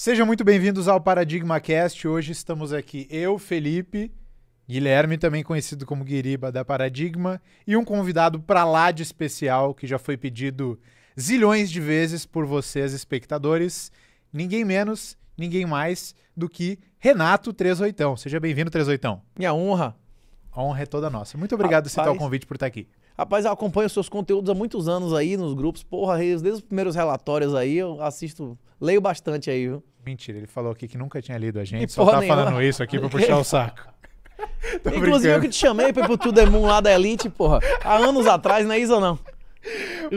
Sejam muito bem-vindos ao Paradigma Cast. Hoje estamos aqui eu, Felipe, Guilherme, também conhecido como Guiriba da Paradigma, e um convidado para lá de especial que já foi pedido zilhões de vezes por vocês, espectadores. Ninguém menos, ninguém mais do que Renato Trezoitão. Seja bem-vindo, Trezoitão. Minha honra. A honra é toda nossa. Muito obrigado por aceitar o convite por estar aqui. Rapaz, eu acompanho seus conteúdos há muitos anos aí nos grupos. Porra, desde os primeiros relatórios aí, eu assisto Leio bastante aí, viu? Mentira, ele falou aqui que nunca tinha lido a gente, só tá falando isso aqui pra puxar o saco. Tô Inclusive, brincando. eu que te chamei pra ir pro Tudo é Moon lá da Elite, porra, há anos atrás, não é isso ou não?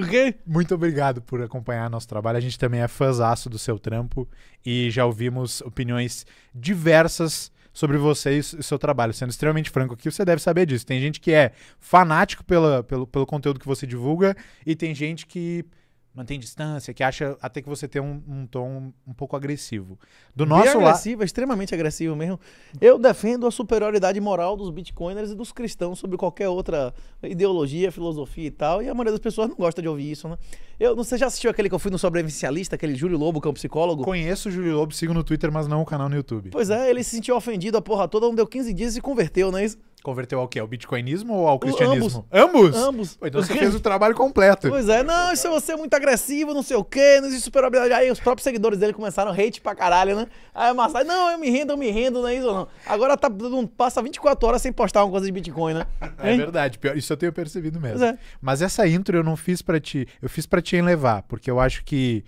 Okay. Muito obrigado por acompanhar nosso trabalho. A gente também é fãzaço do seu trampo e já ouvimos opiniões diversas sobre você e o seu trabalho. Sendo extremamente franco aqui, você deve saber disso. Tem gente que é fanático pela, pelo, pelo conteúdo que você divulga e tem gente que mantém distância, que acha até que você tem um, um tom um pouco agressivo. Do nosso lado. agressivo, la... É extremamente agressivo mesmo. Eu defendo a superioridade moral dos bitcoiners e dos cristãos sobre qualquer outra ideologia, filosofia e tal. E a maioria das pessoas não gosta de ouvir isso, né? Eu não sei, já assistiu aquele que eu fui no sobrevivencialista, aquele Júlio Lobo, que é um psicólogo? Conheço o Júlio Lobo, sigo no Twitter, mas não o canal no YouTube. Pois é, ele se sentiu ofendido a porra toda, não deu 15 dias e se converteu, não é isso? Converteu ao quê? Ao bitcoinismo ou ao cristianismo? O, ambos. Ambos? ambos. então você fez o trabalho completo. Pois é, não, isso é você é muito agressivo, não sei o quê, não existe superabilidade. Aí os próprios seguidores dele começaram a hate pra caralho, né? Aí o Marçal, não, eu me rendo, eu me rendo, não é isso não. Agora tá, não passa 24 horas sem postar uma coisa de Bitcoin, né? É hein? verdade, isso eu tenho percebido mesmo. É. Mas essa intro eu não fiz pra te. Eu fiz pra te enlevar, porque eu acho que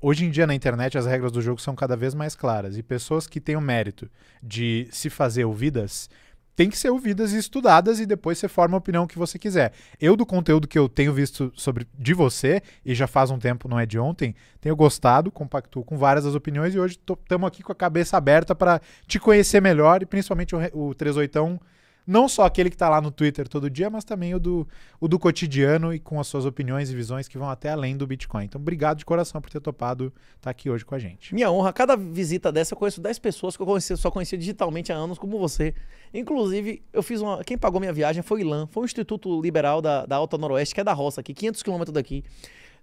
hoje em dia na internet as regras do jogo são cada vez mais claras. E pessoas que têm o mérito de se fazer ouvidas tem que ser ouvidas e estudadas e depois você forma a opinião que você quiser. Eu, do conteúdo que eu tenho visto sobre de você, e já faz um tempo, não é de ontem, tenho gostado, compactuo com várias das opiniões e hoje estamos aqui com a cabeça aberta para te conhecer melhor e principalmente o, o 38 não só aquele que está lá no Twitter todo dia, mas também o do, o do cotidiano e com as suas opiniões e visões que vão até além do Bitcoin. Então, obrigado de coração por ter topado estar tá aqui hoje com a gente. Minha honra, cada visita dessa eu conheço 10 pessoas que eu conheci, só conhecia digitalmente há anos, como você. Inclusive, eu fiz uma. Quem pagou minha viagem foi o Ilan, foi o Instituto Liberal da, da Alta Noroeste, que é da roça aqui, 500 quilômetros daqui.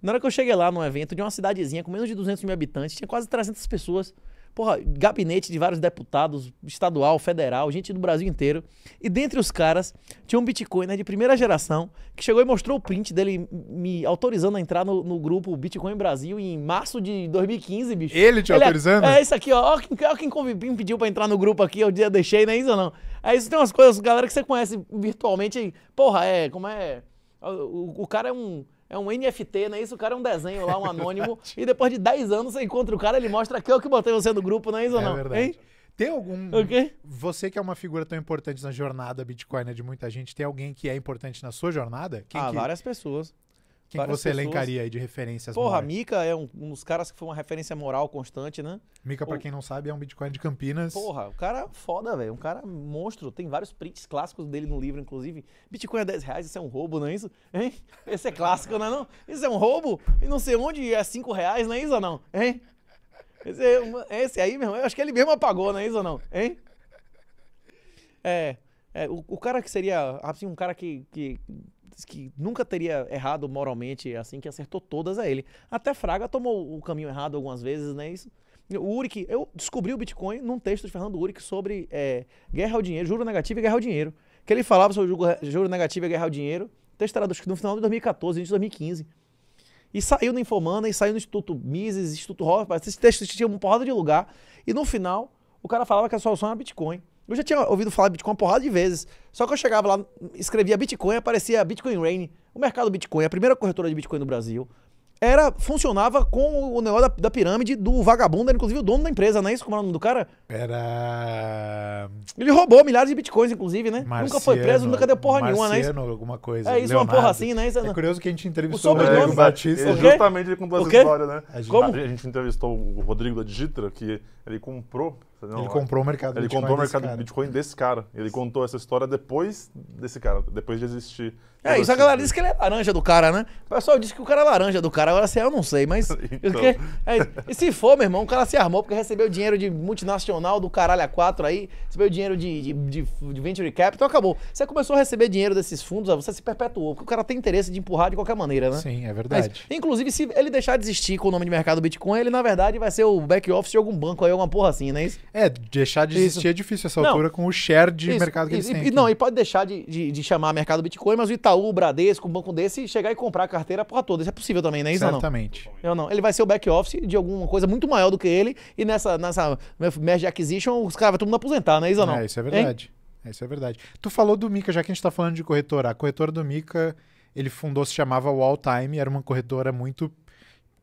Na hora que eu cheguei lá num evento de uma cidadezinha com menos de 200 mil habitantes, tinha quase 300 pessoas porra, gabinete de vários deputados, estadual, federal, gente do Brasil inteiro. E dentre os caras, tinha um Bitcoin né de primeira geração que chegou e mostrou o print dele me autorizando a entrar no, no grupo Bitcoin Brasil em março de 2015, bicho. Ele te Ele, é- autorizando? É, é, isso aqui, ó. Ó quem, ó, quem me pediu pra entrar no grupo aqui, eu deixei, né isso ou não? É isso, tem umas coisas, galera que você conhece virtualmente, porra, é, como é... O, o cara é um é um NFT, né? Isso, o cara é um desenho lá, um é anônimo. É e depois de 10 anos você encontra o cara, ele mostra que eu é que botei você no grupo, não é isso é ou não? É verdade. Hein? Tem algum. Okay. Você que é uma figura tão importante na jornada Bitcoin né, de muita gente, tem alguém que é importante na sua jornada? Quem ah, que... várias pessoas. Quem que você elencaria aí de referências? Porra, Mika é um, um, dos caras que foi uma referência moral constante, né? Mika, para quem não sabe, é um Bitcoin de Campinas. Porra, o cara é foda, velho. Um cara monstro. Tem vários prints clássicos dele no livro, inclusive. Bitcoin é 10 reais, isso é um roubo, não é isso? Hein? Esse é clássico, não é não? Isso é um roubo? E não sei onde é 5 reais, não é isso ou não? Hein? Esse, é uma, esse aí, mesmo eu acho que ele mesmo apagou, não é isso ou não? Hein? É... É, o, o, cara que seria, assim, um cara que, que que nunca teria errado moralmente, é assim, que acertou todas a é ele. Até Fraga tomou o caminho errado algumas vezes, né? Isso. O Uric, eu descobri o Bitcoin num texto de Fernando Uric sobre é, guerra ao dinheiro, juro negativo e guerra ao dinheiro. Que ele falava sobre juro, negativo e guerra ao dinheiro. O texto era do, no final de 2014, início de 2015. E saiu na Infomana, e saiu no Instituto Mises, Instituto Rothbard. Esses textos tinham uma porrada de lugar. E no final, o cara falava que a solução era Bitcoin. Eu já tinha ouvido falar de Bitcoin uma porrada de vezes. Só que eu chegava lá, escrevia Bitcoin, aparecia Bitcoin Rain, o mercado Bitcoin, a primeira corretora de Bitcoin no Brasil. Era, funcionava com o negócio da, da pirâmide do vagabundo, era inclusive o dono da empresa, não é isso? Como é o nome do cara? Era. Ele roubou milhares de bitcoins, inclusive, né? Marciano, nunca foi preso, nunca deu porra Marciano, nenhuma, né? Marciano, alguma coisa. É isso, Leonardo. uma porra assim, né? Isso, é, é curioso que a gente entrevistou o, o Rodrigo né? Batista. É justamente ele com duas histórias né? A gente, Como? A gente entrevistou o Rodrigo da Digitra, que ele comprou não, ele comprou o mercado ele Bitcoin comprou o mercado desse Bitcoin desse cara. Ele contou essa história depois desse cara, depois de existir. É, isso a tipo galera assim. diz que ele é laranja do cara, né? O pessoal disse que o cara é laranja do cara, agora se assim, eu não sei, mas. então. que, é, e se for, meu irmão, o cara se armou porque recebeu dinheiro de multinacional do caralho a quatro aí, recebeu dinheiro de, de, de, de venture capital, então acabou. Você começou a receber dinheiro desses fundos, você se perpetuou, porque o cara tem interesse de empurrar de qualquer maneira, né? Sim, é verdade. Mas, inclusive, se ele deixar de existir com o nome de mercado Bitcoin, ele na verdade vai ser o back office de algum banco aí, alguma porra assim, não é isso? É, deixar de existir isso. é difícil essa altura não, com o share de isso, mercado que isso, eles têm. E, não, e pode deixar de, de, de, chamar mercado Bitcoin, mas o Itaú, o Bradesco, um banco desse, chegar e comprar a carteira porra toda. Isso é possível também, né? Isso Certamente. Não? Eu não. Ele vai ser o back office de alguma coisa muito maior do que ele, e nessa, nessa merge acquisition, os caras vão todo mundo aposentar, né? Isso é, não? É, isso é verdade. é Isso é verdade. Tu falou do Mica, já que a gente tá falando de corretora. A corretora do Mica, ele fundou, se chamava Wall Time, era uma corretora muito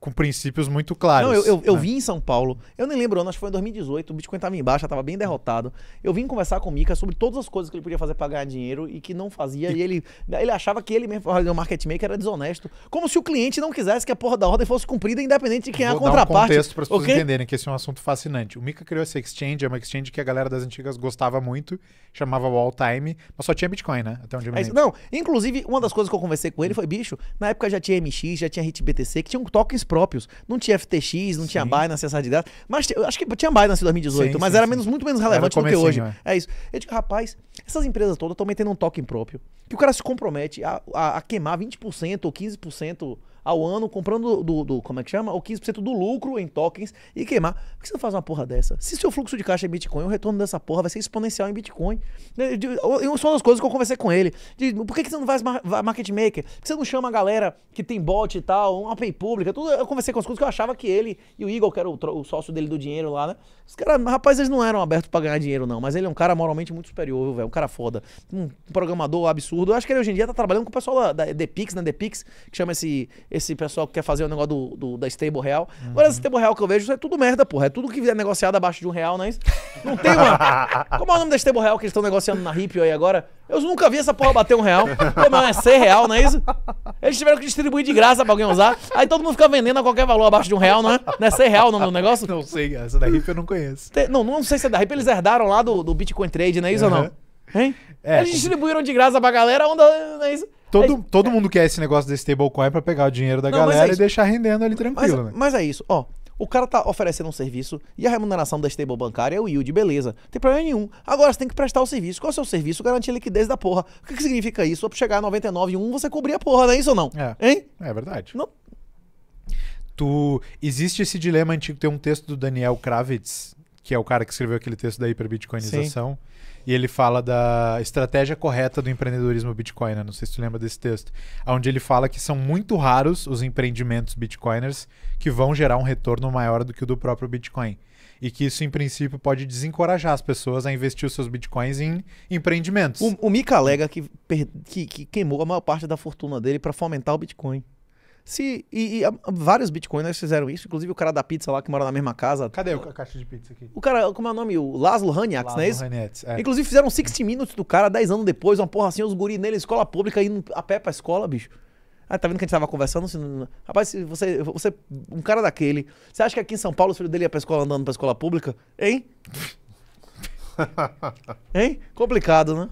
com princípios muito claros. Não, eu, eu, né? eu vim em São Paulo, eu nem lembro, acho que foi em 2018, o Bitcoin estava em baixa, estava bem derrotado. Eu vim conversar com o Mika sobre todas as coisas que ele podia fazer para ganhar dinheiro e que não fazia. E, e ele, ele achava que ele mesmo, o market maker, era desonesto. Como se o cliente não quisesse que a porra da ordem fosse cumprida, independente de quem Vou é a contraparte. Vou dar um contexto para as pessoas entenderem que esse é um assunto fascinante. O Mika criou essa exchange, é uma exchange que a galera das antigas gostava muito, chamava Wall Time, mas só tinha Bitcoin, né? Até onde eu me é lembro. Não, inclusive, uma das coisas que eu conversei com ele foi, bicho, na época já tinha MX, já tinha HitBTC, que tinha um token próprios. Não tinha FTX, não Sim. tinha Binance, essa de graça. Mas acho que tinha Binance em 2018, sim, mas sim, era sim. menos, muito menos relevante do que hoje. É. é. isso. Eu digo, rapaz, essas empresas todas estão metendo um token próprio. Que o cara se compromete a, a, a queimar 20% ou 15% ao ano comprando do, do como é que chama? O 15% do lucro em tokens e queimar. Por que você não faz uma porra dessa? Se seu fluxo de caixa é Bitcoin, o retorno dessa porra vai ser exponencial em Bitcoin. Né, e é uma das coisas que eu conversei com ele. De, por que, que você não faz market maker? Por que você não chama a galera que tem bot e tal, uma pay pública? É tudo, eu conversei com as coisas que eu achava que ele e o Igor, que era o, o sócio dele do dinheiro lá, né? Os caras, rapaz, eles não eram abertos para ganhar dinheiro, não. Mas ele é um cara moralmente muito superior, velho. Um cara foda. Um programador absurdo. Eu acho que ele hoje em dia tá trabalhando com o pessoal da, da Depix, né? Depix, que chama esse esse pessoal que quer fazer o negócio do, do da stable real. Uhum. Agora, essa stable real que eu vejo é tudo merda, porra. É tudo que é negociado abaixo de um real, não é isso? Não tem uma. Como é o nome da stable real que eles estão negociando na Ripio aí agora? Eu nunca vi essa porra bater um real. Pô, é ser real, não é isso? Eles tiveram que distribuir de graça pra alguém usar. Aí todo mundo fica vendendo a qualquer valor abaixo de um real, não é? Não é ser real o nome do negócio? Não sei, essa da Ripio eu não conheço. Tem, não, não sei se é da Ripio, eles herdaram lá do, do Bitcoin Trade, não é isso uhum. ou não? Hein? É, Eles distribuíram de graça pra galera, onda. Não é isso? todo, todo é. mundo quer esse negócio desse stablecoin para pegar o dinheiro da não, galera é e deixar rendendo ali é, tranquilo, mas, né? Mas é isso, ó. O cara tá oferecendo um serviço e a remuneração da stable bancária é o yield, beleza. Não tem problema nenhum. Agora você tem que prestar o serviço. Qual é o seu serviço? Garantir liquidez da porra. O que, que significa isso? pra chegar a 99,1 você cobrir a porra, não é isso ou não? É. Hein? É verdade. Não. Tu. Existe esse dilema antigo. Tem um texto do Daniel Kravitz, que é o cara que escreveu aquele texto da hiperbitcoinização. Sim e ele fala da estratégia correta do empreendedorismo Bitcoin, né? Não sei se tu lembra desse texto. Onde ele fala que são muito raros os empreendimentos Bitcoiners que vão gerar um retorno maior do que o do próprio Bitcoin. E que isso, em princípio, pode desencorajar as pessoas a investir os seus bitcoins em empreendimentos. O, o Mika alega que, que, que queimou a maior parte da fortuna dele para fomentar o Bitcoin. Se, e, e vários bitcoiners fizeram isso, inclusive o cara da pizza lá que mora na mesma casa. Cadê a caixa de pizza aqui? O cara, como é o nome? O Laszlo Haniax, Laszlo não é isso? Haniax, é. Inclusive fizeram 60 minutos do cara 10 anos depois, uma porra assim, os guri nele, escola pública, indo a pé pra escola, bicho. Ah, tá vendo que a gente tava conversando? Assim, rapaz, você, você. Um cara daquele. Você acha que aqui em São Paulo o filho dele ia pra escola andando pra escola pública? Hein? hein? Complicado, né?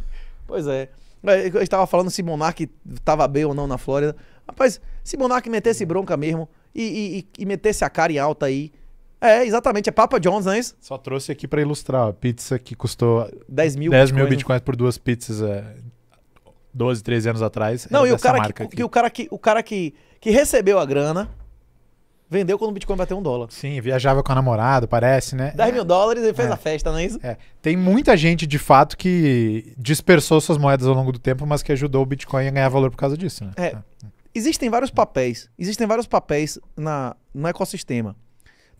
Pois é. é eu estava falando se Monark tava bem ou não na Flórida. Rapaz, se Monark metesse bronca mesmo e, e, e metesse a cara em alta aí. É, exatamente, é Papa John's, não é isso? Só trouxe aqui para ilustrar. Pizza que custou 10 mil, 10 mil bitcoins por duas pizzas é, 12, 13 anos atrás. Não, e o cara, que, que, o cara, que, o cara que, que recebeu a grana vendeu quando o Bitcoin bateu um dólar. Sim, viajava com a namorada, parece, né? 10 mil dólares e fez é. a festa, não é isso? É. Tem muita gente, de fato, que dispersou suas moedas ao longo do tempo, mas que ajudou o Bitcoin a ganhar valor por causa disso, né? É. é. é. Existem vários papéis. Existem vários papéis na, no ecossistema.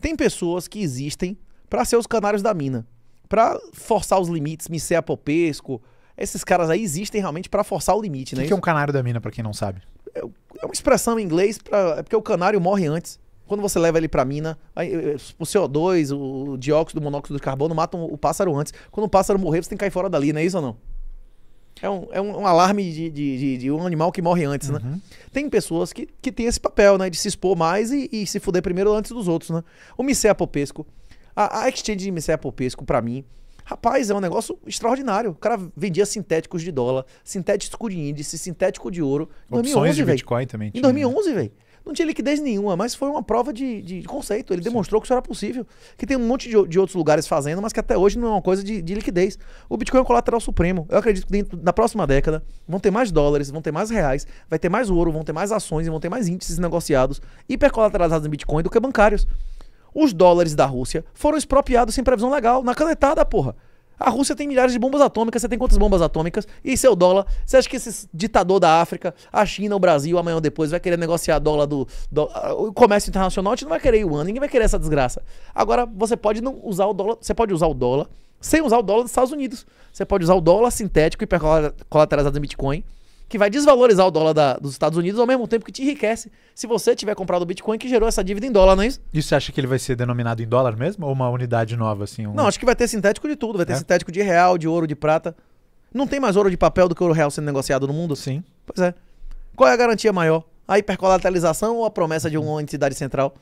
Tem pessoas que existem para ser os canários da mina. para forçar os limites, Micea Popesco. Esses caras aí existem realmente para forçar o limite, né? que né? O que é um canário da mina, para quem não sabe? É, é, uma expressão em inglês, pra, é porque o canário morre antes. Quando você leva ele pra mina, aí, é, é, o CO2, o dióxido, o monóxido de carbono matam o pássaro antes. Quando o pássaro morrer, você tem que cair fora dali, não é isso ou não? É um, é um, alarme de, de, de, de, um animal que morre antes, né? uhum. né? Tem pessoas que, que têm esse papel, né? De se expor mais e, e se fuder primeiro antes dos outros, né? O Micea Popesco. A, a exchange de Micea Popesco, para mim, rapaz, é um negócio extraordinário. O cara vendia sintéticos de dólar, sintético de índice, sintético de ouro. Opções 2011, de Bitcoin véio. também. Tinha, né? em 2011, velho. Não tinha liquidez nenhuma, mas foi uma prova de, de conceito. Ele Sim. demonstrou que isso era possível. Que tem um monte de, de, outros lugares fazendo, mas que até hoje não é uma coisa de, de liquidez. O Bitcoin é um colateral supremo. Eu acredito que dentro, na próxima década vão ter mais dólares, vão ter mais reais, vai ter mais ouro, vão ter mais ações e vão ter mais índices negociados hipercolateralizados em Bitcoin do que bancários. Os dólares da Rússia foram expropriados sem previsão legal, na canetada, porra. A Rússia tem milhares de bombas atômicas, você tem quantas bombas atômicas? E seu dólar? Você acha que esse ditador da África, a China, o Brasil, amanhã ou depois, vai querer negociar dólar do, do o comércio internacional? A gente não vai querer o ano. ninguém vai querer essa desgraça. Agora, você pode não usar o dólar, você pode usar o dólar sem usar o dólar dos Estados Unidos. Você pode usar o dólar sintético e colateralizado em Bitcoin que vai desvalorizar o dólar da, dos Estados Unidos ao mesmo tempo que te enriquece se você tiver comprado o Bitcoin que gerou essa dívida em dólar, não é isso? E você acha que ele vai ser denominado em dólar mesmo? Ou uma unidade nova, assim? Um... Não, acho que vai ter sintético de tudo. Vai ter é? sintético de real, de ouro, de prata. Não tem mais ouro de papel do que ouro real sendo negociado no mundo? Sim. Pois é. Qual é a garantia maior? A hipercolateralização ou a promessa de uma entidade central?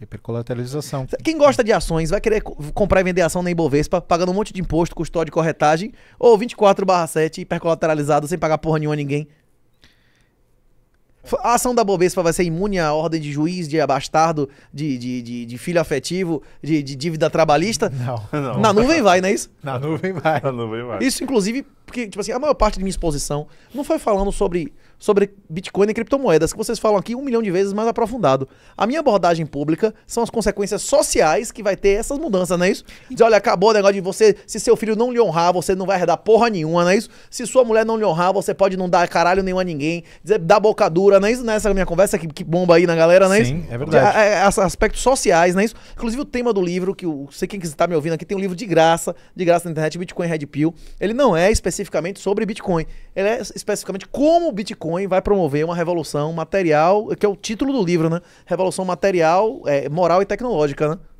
É hipercolateralização. Quem gosta de ações vai querer comprar e vender ação na Ibovespa, pagando um monte de imposto, custódia e corretagem, ou 24 barra 7 hipercolateralizado, sem pagar porra nenhuma a ninguém. A ação da Bovespa vai ser imune à ordem de juiz, de abastardo, de, de, de, de filho afetivo, de, de, dívida trabalhista? Não, não. Na nuvem vai, não é isso? Na nuvem vai. Na nuvem vai. Isso, inclusive, porque, tipo assim, a maior parte de minha exposição não foi falando sobre sobre Bitcoin e criptomoedas, que vocês falam aqui um milhão de vezes mais aprofundado. A minha abordagem pública são as consequências sociais que vai ter essas mudanças, não é isso? Dizer, olha, acabou o negócio de você, se seu filho não lhe honrar, você não vai herdar porra nenhuma, não é isso? Se sua mulher não lhe honrar, você pode não dar caralho nenhum a ninguém, dizer, é, dar boca dura, não é isso? Nessa minha conversa que, que bomba aí na galera, não é Sim, isso? Sim, é verdade. a, é, é, a, aspectos sociais, não é isso? Inclusive o tema do livro, que eu sei quem está me ouvindo aqui, tem um livro de graça, de graça na internet, Bitcoin Red Pill. Ele não é especificamente sobre Bitcoin, ele é especificamente como o Bitcoin vai promover uma revolução material, que é o título do livro, né? Revolução material, é, moral e tecnológica, né?